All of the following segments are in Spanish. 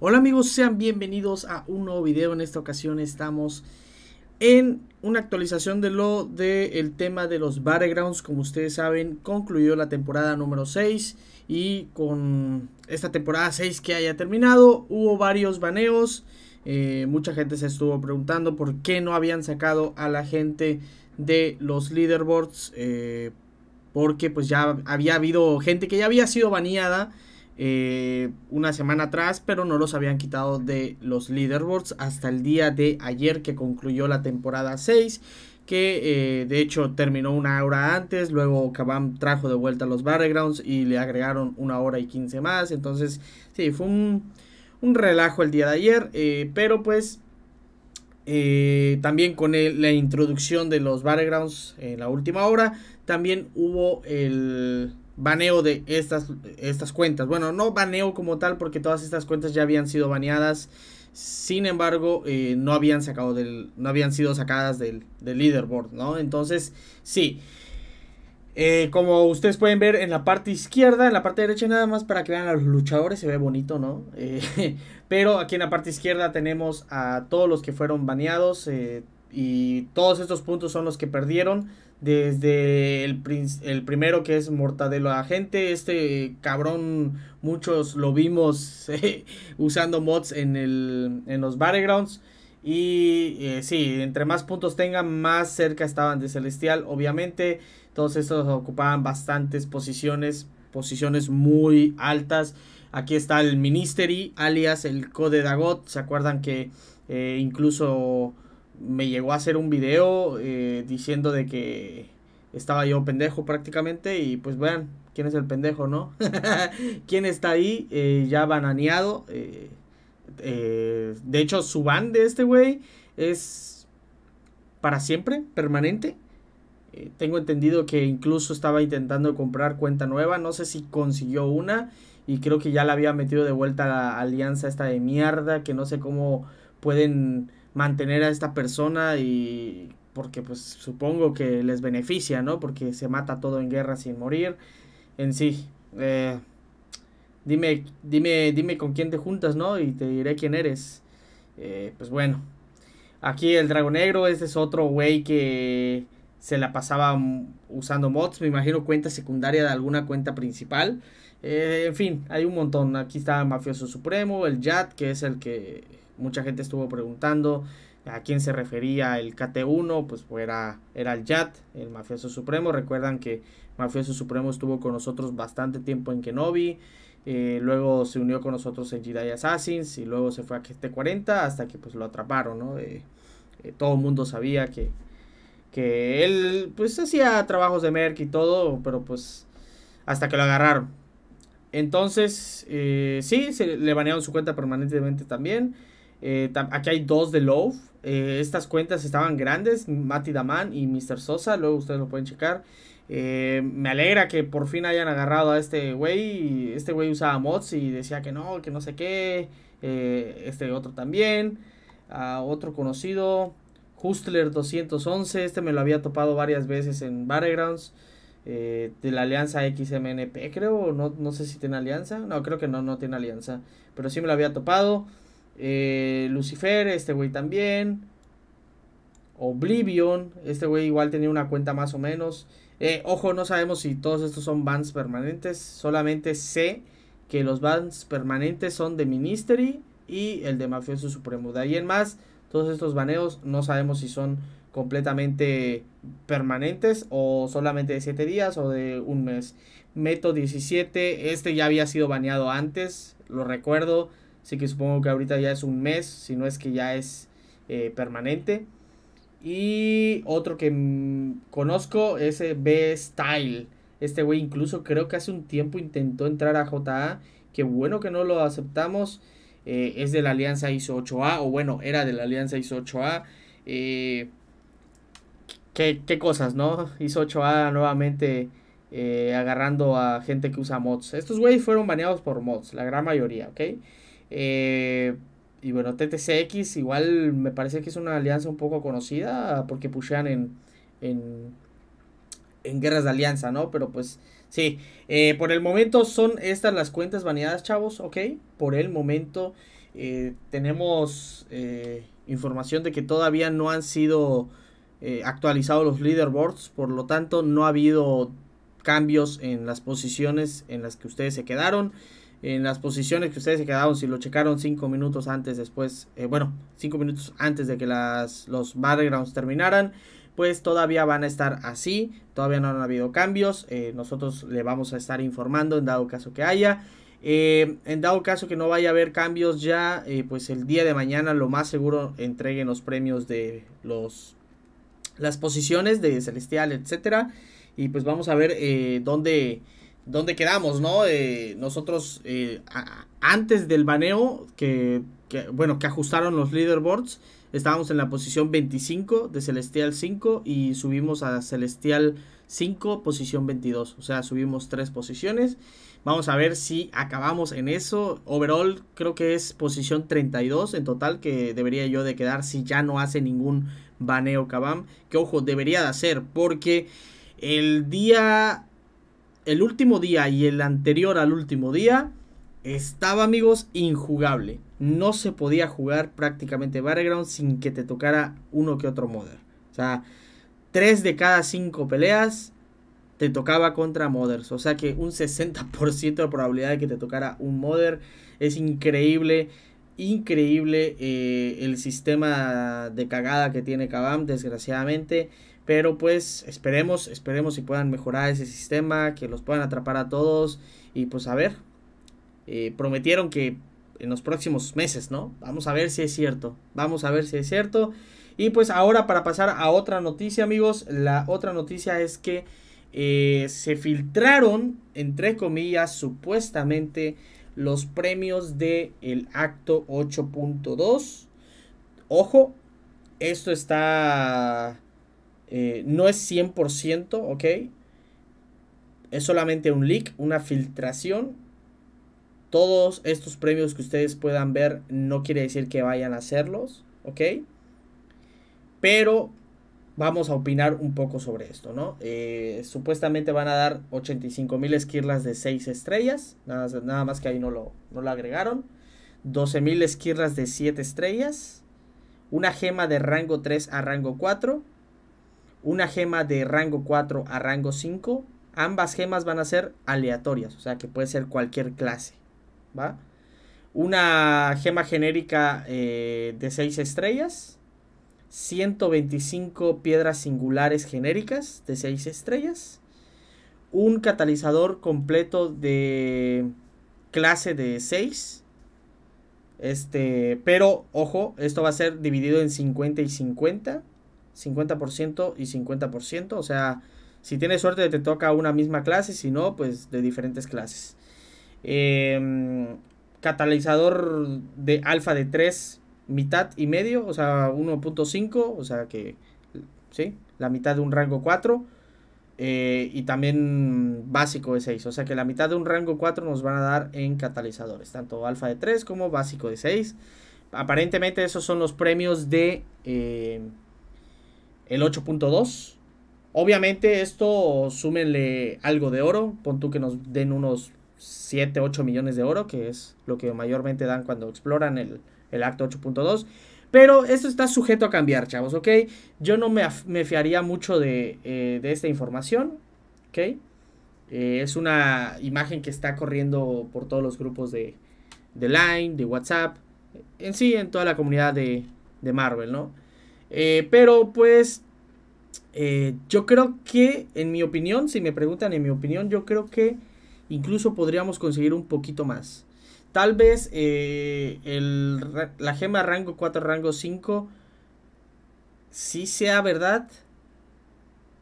Hola amigos, sean bienvenidos a un nuevo video. En esta ocasión estamos en una actualización de lo del tema de los battlegrounds. Como ustedes saben, concluyó la temporada número 6 y con esta temporada 6 que haya terminado hubo varios baneos. Eh, mucha gente se estuvo preguntando por qué no habían sacado a la gente de los leaderboards. Eh, porque pues ya había habido gente que ya había sido baneada eh, una semana atrás, pero no los habían quitado de los leaderboards hasta el día de ayer que concluyó la temporada 6 que eh, de hecho terminó una hora antes, luego Kabam trajo de vuelta los Battlegrounds y le agregaron una hora y quince más, entonces sí, fue un, relajo el día de ayer, eh, pero pues también con la introducción de los Battlegrounds en la última hora, también hubo el baneo de estas, estas cuentas. Bueno, no baneo como tal porque todas estas cuentas ya habían sido baneadas. Sin embargo, eh, no, habían sacado del, no habían sido sacadas del, leaderboard, ¿no? Entonces, sí. Eh, como ustedes pueden ver en la parte izquierda, en la parte derecha nada más para que vean a los luchadores, se ve bonito, ¿no? Eh, pero aquí en la parte izquierda tenemos a todos los que fueron baneados, y todos estos puntos son los que perdieron. Desde el, el primero que es Mortadelo Agente. Este cabrón, muchos lo vimos usando mods en, el, en los Battlegrounds. Y eh, sí, entre más puntos tengan, más cerca estaban de Celestial, obviamente. Todos estos ocupaban bastantes posiciones, posiciones muy altas. Aquí está el Ministry, alias el Code Dagot. ¿Se acuerdan que eh, incluso me llegó a hacer un video eh, diciendo de que estaba yo pendejo prácticamente y pues vean quién es el pendejo, ¿no? ¿Quién está ahí eh, ya bananeado? Eh, de hecho, su ban de este güey es para siempre, permanente. tengo entendido que incluso estaba intentando comprar cuenta nueva, no sé si consiguió una y creo que ya la había metido de vuelta a la alianza esta de mierda que no sé cómo pueden mantener a esta persona y porque pues supongo que les beneficia, ¿no? Porque se mata todo en guerra sin morir. En sí, eh, dime, dime, dime con quién te juntas, ¿no? Y te diré quién eres. Eh, pues bueno, aquí el dragón Negro, este es otro güey que se la pasaba usando mods, me imagino cuenta secundaria de alguna cuenta principal. Eh, en fin, hay un montón. Aquí está el Mafioso Supremo, el Jat, que es el que mucha gente estuvo preguntando a quién se refería el KT1, pues era, era el Yat, el mafioso supremo. Recuerdan que Mafioso Supremo estuvo con nosotros bastante tiempo en Kenobi. Eh, luego se unió con nosotros en Jedi Assassins y luego se fue a KT40 hasta que pues lo atraparon, ¿no? Eh, eh, todo el mundo sabía que, que él pues hacía trabajos de Merck y todo, pero pues hasta que lo agarraron. Entonces, sí, se le banearon su cuenta permanentemente también. Eh, aquí hay dos de Love. Eh, estas cuentas estaban grandes, Mati Daman y Mr. Sosa. Luego ustedes lo pueden checar. Eh, me alegra que por fin hayan agarrado a este güey. Este güey usaba mods y decía que no, que no sé qué. este otro también. otro conocido. Hustler 211. Este me lo había topado varias veces en Battlegrounds. de la alianza XMNP, creo. No, no sé si tiene alianza. No, creo que no, no tiene alianza. Pero sí me lo había topado. Eh, Lucifer, este güey también. Oblivion, este güey igual tenía una cuenta más o menos. Eh, ojo, no sabemos si todos estos son bans permanentes. Solamente sé que los bans permanentes son de Ministry y el de Mafioso Supremo. De ahí en más, todos estos baneos no sabemos si son completamente permanentes o solamente de 7 días o de un mes. Meto 17, este ya había sido baneado antes, lo recuerdo. Así que supongo que ahorita ya es un mes, si no es que ya es eh, permanente. Y otro que mm, conozco es eh, B-Style. Este güey incluso creo que hace un tiempo intentó entrar a JA. Qué bueno que no lo aceptamos. Eh, es de la Alianza ISO 8A, o bueno, era de la Alianza ISO 8A. qué, cosas, ¿no? ISO 8A nuevamente agarrando a gente que usa mods. Estos güeyes fueron baneados por mods, la gran mayoría, ¿ok? Eh, y bueno, TTCX igual me parece que es una alianza un poco conocida porque pushean en, en, guerras de alianza, ¿no? Pero pues sí, eh, por el momento son estas las cuentas baneadas, chavos, ¿ok? Por el momento eh, tenemos información de que todavía no han sido actualizados los leaderboards, por lo tanto no ha habido cambios en las posiciones en las que ustedes se quedaron en las posiciones que ustedes se quedaron, si lo checaron cinco minutos antes después, eh, bueno, cinco minutos antes de que las, los backgrounds terminaran, pues todavía van a estar así, todavía no han habido cambios, eh, nosotros le vamos a estar informando en dado caso que haya. Eh, en dado caso que no vaya a haber cambios ya, pues el día de mañana lo más seguro entreguen los premios de los, las posiciones de Celestial, etcétera. Y pues vamos a ver dónde donde quedamos, ¿no? Eh, nosotros, eh, antes del baneo, que, bueno, que ajustaron los leaderboards, estábamos en la posición 25 de Celestial 5 y subimos a Celestial 5, posición 22. O sea, subimos tres posiciones. Vamos a ver si acabamos en eso. Overall creo que es posición 32 en total que debería yo de quedar si ya no hace ningún baneo Kabam. Que ojo, debería de hacer porque el día el último día y el anterior al último día estaba, amigos, injugable. No se podía jugar prácticamente Battleground sin que te tocara uno que otro modder. O sea, 3 de cada 5 peleas te tocaba contra modders. O sea que un 60% de probabilidad de que te tocara un modder es increíble. Increíble eh, el sistema de cagada que tiene Kabam, desgraciadamente. Pero pues esperemos, esperemos si puedan mejorar ese sistema, que los puedan atrapar a todos. Y pues a ver, eh, prometieron que en los próximos meses, ¿no? Vamos a ver si es cierto. Vamos a ver si es cierto. Y pues ahora para pasar a otra noticia, amigos, la otra noticia es que eh, se filtraron, entre comillas, supuestamente los premios del el acto 8.2. Ojo, esto está eh, no es 100%, ¿ok? Es solamente un leak, una filtración. Todos estos premios que ustedes puedan ver no quiere decir que vayan a hacerlos, ¿ok? Pero vamos a opinar un poco sobre esto, ¿no? Eh, supuestamente van a dar 85,000 mil esquirlas de 6 estrellas, nada, más que ahí no lo, no agregaron. 12,000 esquirlas de 7 estrellas, una gema de rango 3 a rango 4 una gema de rango 4 a rango 5, ambas gemas van a ser aleatorias, o sea que puede ser cualquier clase, ¿va? Una gema genérica eh, de 6 estrellas, 125 piedras singulares genéricas de 6 estrellas, un catalizador completo de clase de 6, este, pero ojo, esto va a ser dividido en 50 y 50 50% y 50%. O sea, si tienes suerte te toca una misma clase, si no, pues de diferentes clases. Em, catalizador de alfa de 3, mitad y medio, o sea, 1.5, o sea que, ¿sí? La mitad de un rango 4. Eh, y también básico de 6. O sea que la mitad de un rango 4 nos van a dar en catalizadores. Tanto alfa de 3 como básico de 6. Aparentemente esos son los premios de... Eh, el 8.2. Obviamente esto súmenle algo de oro, pon tú que nos den unos 7, 8 millones de oro, que es lo que mayormente dan cuando exploran el, acto 8.2. Pero esto está sujeto a cambiar, chavos, ¿ok? Yo no me, me fiaría mucho de, eh, esta información, ¿ok? Eh, es una imagen que está corriendo por todos los grupos de, Line, de WhatsApp, en sí, en toda la comunidad de, de Marvel, ¿no? Eh, pero pues eh, yo creo que, en mi opinión, si me preguntan en mi opinión, yo creo que incluso podríamos conseguir un poquito más. Tal vez eh, la gema rango 4, rango 5, sí sea verdad,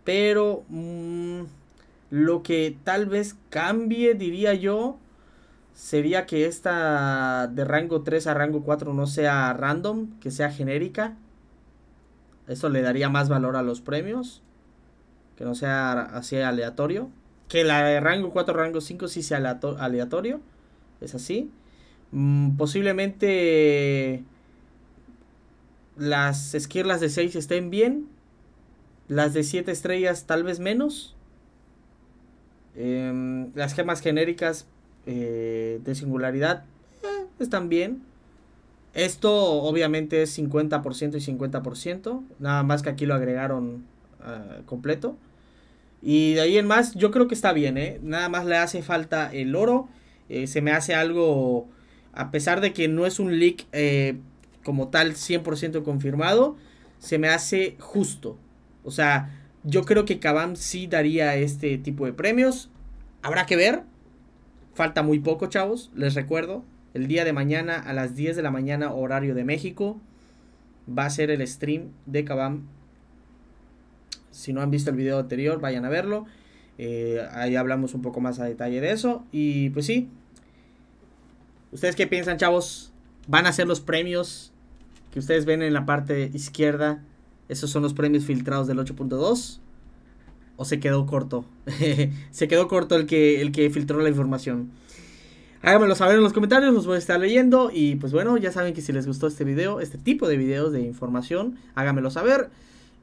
pero mm, lo que tal vez cambie, diría yo, sería que esta de rango 3 a rango 4 no sea random, que sea genérica eso le daría más valor a los premios. Que no sea así aleatorio. Que la de rango 4, rango 5 sí sea aleatorio. Es así. Mm, posiblemente las esquirlas de 6 estén bien. Las de 7 estrellas tal vez menos. Em, las gemas genéricas eh, de singularidad eh, están bien. Esto obviamente es 50% y 50%, nada más que aquí lo agregaron ah, completo. Y de ahí en más, yo creo que está bien, ¿eh? Nada más le hace falta el oro. Eh, se me hace algo, a pesar de que no es un leak eh, como tal 100% confirmado, se me hace justo. O sea, yo creo que Kabam sí daría este tipo de premios. Habrá que ver. Falta muy poco, chavos, les recuerdo el día de mañana a las 10 de la mañana horario de México. Va a ser el stream de Kabam. Si no han visto el video anterior, vayan a verlo. Eh, ahí hablamos un poco más a detalle de eso. Y pues sí. ¿Ustedes qué piensan, chavos? ¿Van a ser los premios que ustedes ven en la parte izquierda? Esos son los premios filtrados del 8.2. ¿O se quedó corto? se quedó corto el que, el que filtró la información. Háganmelo saber en los comentarios, los voy a estar leyendo. Y pues bueno, ya saben que si les gustó este video, este tipo de videos de información, háganmelo saber.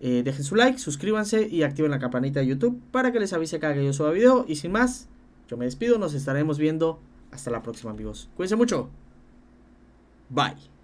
Eh, dejen su like, suscríbanse y activen la campanita de YouTube para que les avise cada que yo suba video. Y sin más, yo me despido, nos estaremos viendo hasta la próxima amigos. Cuídense mucho. Bye.